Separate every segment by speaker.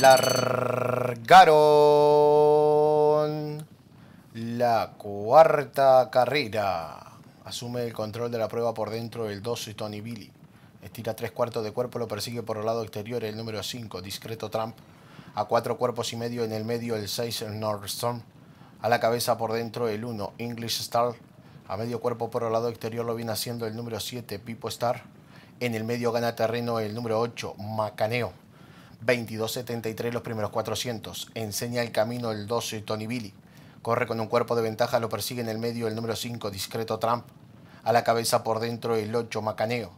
Speaker 1: largaron la cuarta carrera. Asume el control de la prueba por dentro el 12 Tony Billy. Estira tres cuartos de cuerpo, lo persigue por el lado exterior el número 5, discreto Trump. A cuatro cuerpos y medio en el medio el 6 el Nordstrom. A la cabeza por dentro el 1, English Star. A medio cuerpo por el lado exterior lo viene haciendo el número 7, Pipo Star. En el medio gana terreno el número 8, Macaneo. 22.73 los primeros 400. Enseña el camino el 12 Tony Billy. Corre con un cuerpo de ventaja, lo persigue en el medio el número 5 Discreto Trump. A la cabeza por dentro el 8 Macaneo.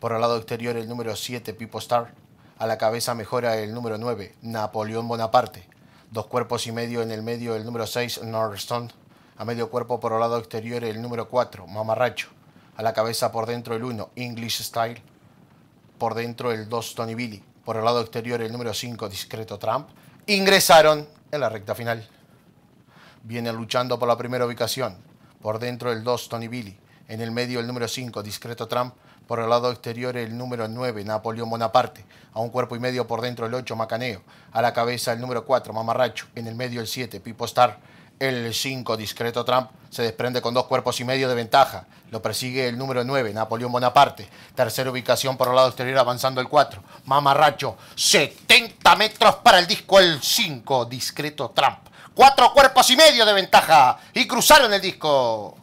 Speaker 1: Por el lado exterior el número 7 Pipo Star. A la cabeza mejora el número 9 Napoleón Bonaparte. Dos cuerpos y medio en el medio el número 6 Northstone. A medio cuerpo por el lado exterior el número 4 Mamarracho. A la cabeza por dentro el 1 English Style. Por dentro el 2 Tony Billy por el lado exterior el número 5, discreto Trump, ingresaron en la recta final. Vienen luchando por la primera ubicación, por dentro el 2, Tony Billy, en el medio el número 5, discreto Trump, por el lado exterior el número 9, Napoleón Bonaparte, a un cuerpo y medio por dentro el 8, Macaneo, a la cabeza el número 4, Mamarracho, en el medio el 7, Pipo Star, el 5, discreto Trump, se desprende con dos cuerpos y medio de ventaja. Lo persigue el número 9, Napoleón Bonaparte. Tercera ubicación por el lado exterior, avanzando el 4. Mamarracho, 70 metros para el disco el 5, discreto Trump. Cuatro cuerpos y medio de ventaja. Y cruzaron el disco.